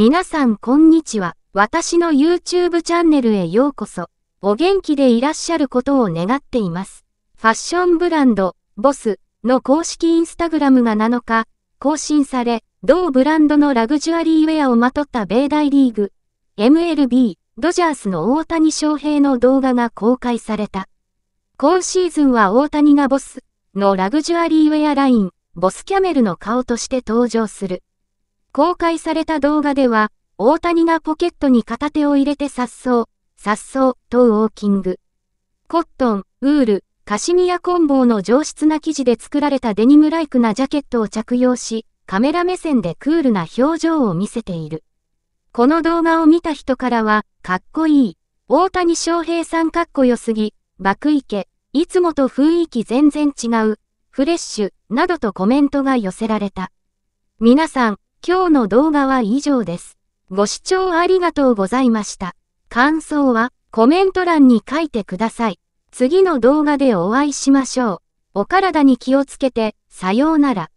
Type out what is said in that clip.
皆さんこんにちは。私の YouTube チャンネルへようこそ。お元気でいらっしゃることを願っています。ファッションブランド、ボスの公式インスタグラムが7日、更新され、同ブランドのラグジュアリーウェアをまとった米大リーグ、MLB、ドジャースの大谷翔平の動画が公開された。今シーズンは大谷がボスのラグジュアリーウェアライン、ボスキャメルの顔として登場する。公開された動画では、大谷がポケットに片手を入れて颯爽、颯爽とウォーキング。コットン、ウール、カシミヤコンボーの上質な生地で作られたデニムライクなジャケットを着用し、カメラ目線でクールな表情を見せている。この動画を見た人からは、かっこいい。大谷翔平さんかっこよすぎ、爆池、いつもと雰囲気全然違う、フレッシュ、などとコメントが寄せられた。皆さん、今日の動画は以上です。ご視聴ありがとうございました。感想はコメント欄に書いてください。次の動画でお会いしましょう。お体に気をつけて、さようなら。